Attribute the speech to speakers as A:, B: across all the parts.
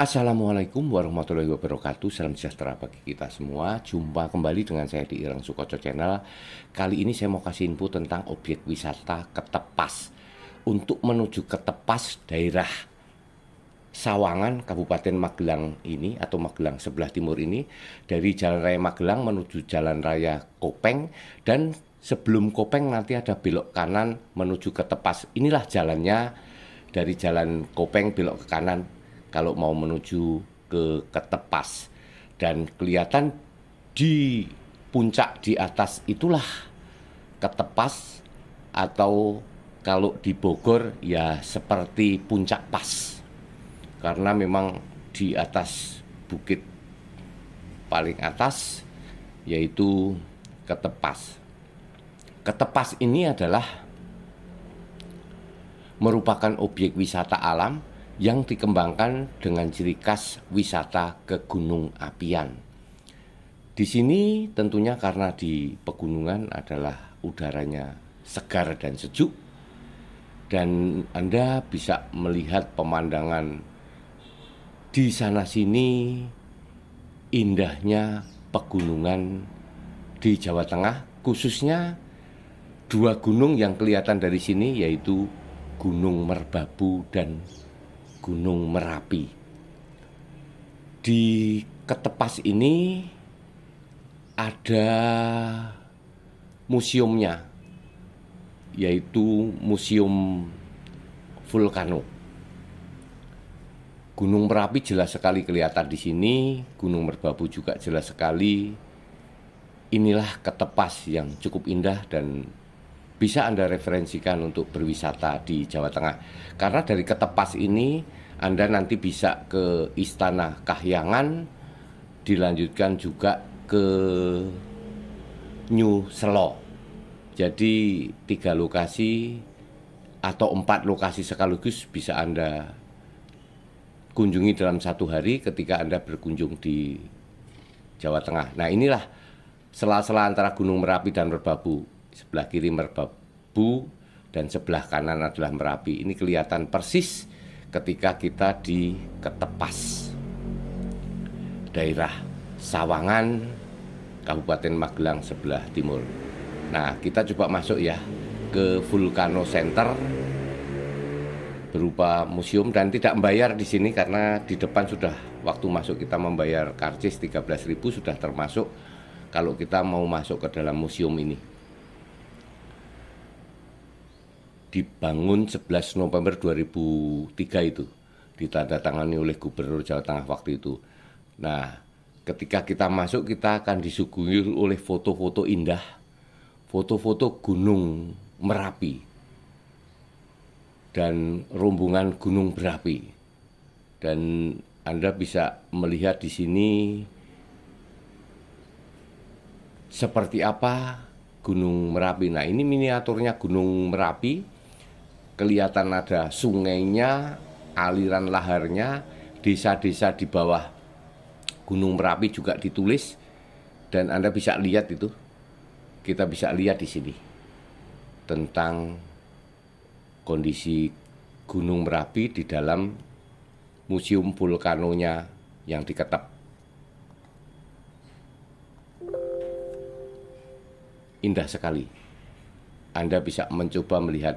A: Assalamualaikum warahmatullahi wabarakatuh Salam sejahtera bagi kita semua Jumpa kembali dengan saya di Irang Sukoco Channel Kali ini saya mau kasih info tentang objek wisata Ketepas Untuk menuju Ketepas daerah Sawangan Kabupaten Magelang ini Atau Magelang sebelah timur ini Dari Jalan Raya Magelang menuju Jalan Raya Kopeng Dan sebelum Kopeng nanti ada belok kanan menuju Ketepas Inilah jalannya dari Jalan Kopeng belok ke kanan kalau mau menuju ke Ketepas dan kelihatan di puncak di atas itulah Ketepas atau kalau di Bogor ya seperti puncak pas karena memang di atas bukit paling atas yaitu ketepas. Ketepas ini adalah merupakan objek wisata alam yang dikembangkan dengan ciri khas wisata ke Gunung Apian. Di sini tentunya karena di pegunungan adalah udaranya segar dan sejuk dan Anda bisa melihat pemandangan di sana sini indahnya pegunungan di Jawa Tengah khususnya dua gunung yang kelihatan dari sini yaitu Gunung Merbabu dan Gunung Merapi. Di Ketepas ini ada museumnya yaitu Museum Vulkano. Gunung Merapi jelas sekali kelihatan di sini, Gunung Merbabu juga jelas sekali. Inilah ketepas yang cukup indah dan bisa Anda referensikan untuk berwisata di Jawa Tengah. Karena dari Ketepas ini Anda nanti bisa ke Istana Kahyangan, dilanjutkan juga ke New Selo. Jadi tiga lokasi atau empat lokasi sekaligus bisa Anda kunjungi dalam satu hari ketika Anda berkunjung di Jawa Tengah. Nah inilah sela-sela antara Gunung Merapi dan Merbabu sebelah kiri Merbabu Bu dan sebelah kanan adalah Merapi. Ini kelihatan persis ketika kita di Ketepas. Daerah Sawangan, Kabupaten Magelang sebelah timur. Nah, kita coba masuk ya ke Vulcano Center berupa museum dan tidak membayar di sini karena di depan sudah waktu masuk kita membayar karcis 13.000 sudah termasuk kalau kita mau masuk ke dalam museum ini. dibangun 11 November 2003 itu ditandatangani oleh Gubernur Jawa Tengah waktu itu. Nah, ketika kita masuk kita akan disuguhi oleh foto-foto indah, foto-foto gunung Merapi dan rombongan gunung berapi. Dan Anda bisa melihat di sini seperti apa Gunung Merapi. Nah, ini miniaturnya Gunung Merapi kelihatan ada sungainya, aliran laharnya, desa-desa di bawah Gunung Merapi juga ditulis dan Anda bisa lihat itu. Kita bisa lihat di sini tentang kondisi Gunung Merapi di dalam museum vulkanonya yang diketep. Indah sekali. Anda bisa mencoba melihat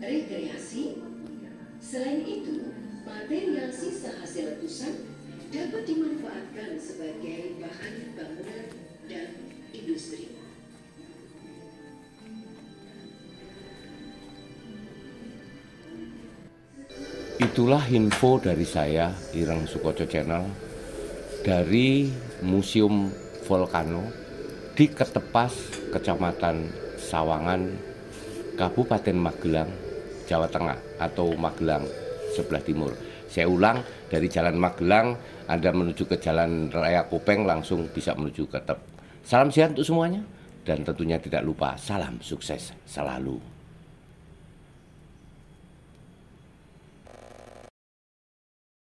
A: rekreasi. Selain itu, material sisa hasil letusan dapat dimanfaatkan sebagai bahan bangunan dan industri. Itulah info dari saya, Ireng Sukoco Channel, dari Museum Volcano di Ketepas, Kecamatan Sawangan, Kabupaten Magelang, Jawa Tengah atau Magelang sebelah timur. Saya ulang dari Jalan Magelang Anda menuju ke Jalan Raya Kopeng langsung bisa menuju ke Tep. Salam sehat untuk semuanya dan tentunya tidak lupa salam sukses selalu.